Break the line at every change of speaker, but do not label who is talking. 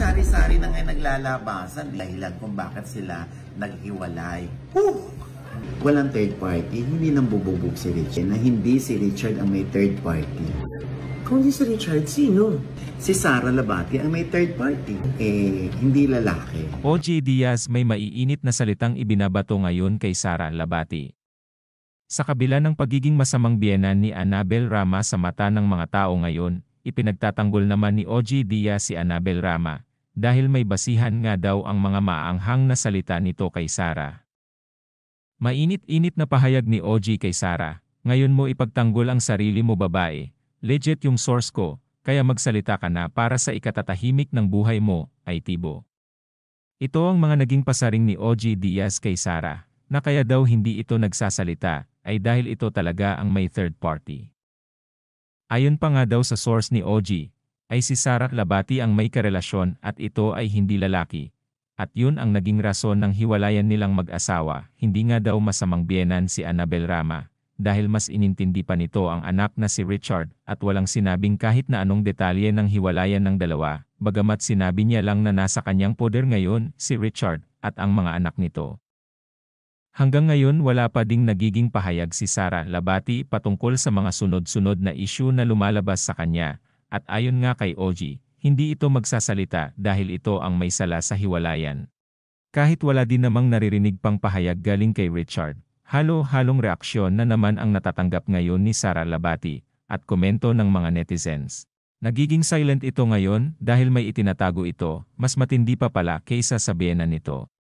sari-sari na ngayon naglalabasan. Dahilan kung bakit sila naghiwalay. Whew! Walang third party, hindi nang bububog si Richard na hindi si Richard ang may third party. Kung hindi si Richard, sino? Si Sara Labati ang may third party. Eh, hindi lalaki. OJ Diaz may maiinit na salitang ibinabato ngayon kay Sara Labati. Sa kabila ng pagiging masamang biyenan ni Anabel Rama sa mata ng mga tao ngayon, ipinagtatanggol naman ni OG Diaz si Anabel Rama dahil may basihan nga daw ang mga maanghang na salita nito kay Sara. Mainit-init na pahayag ni OG kay Sara, ngayon mo ipagtanggol ang sarili mo babae, legit yung source ko, kaya magsalita ka na para sa ikatatahimik ng buhay mo, ay tibo. Ito ang mga naging pasaring ni OG Diaz kay Sara, na kaya daw hindi ito nagsasalita, ay dahil ito talaga ang may third party. Ayon pa nga daw sa source ni OG, ay si Sarah Labati ang may karelasyon at ito ay hindi lalaki. At yun ang naging rason ng hiwalayan nilang mag-asawa, hindi nga daw masamang biyenan si Annabel Rama, dahil mas inintindi pa nito ang anak na si Richard at walang sinabing kahit na anong detalye ng hiwalayan ng dalawa, bagamat sinabi niya lang na nasa kanyang poder ngayon si Richard at ang mga anak nito. Hanggang ngayon wala pa ding nagiging pahayag si Sara Labati patungkol sa mga sunod-sunod na isyu na lumalabas sa kanya at ayon nga kay Oji, hindi ito magsasalita dahil ito ang may sala sa hiwalayan. Kahit wala din namang naririnig pang pahayag galing kay Richard, halo-halong reaksyon na naman ang natatanggap ngayon ni Sara Labati at komento ng mga netizens. Nagiging silent ito ngayon dahil may itinatago ito, mas matindi pa pala kaysa sabihin nito.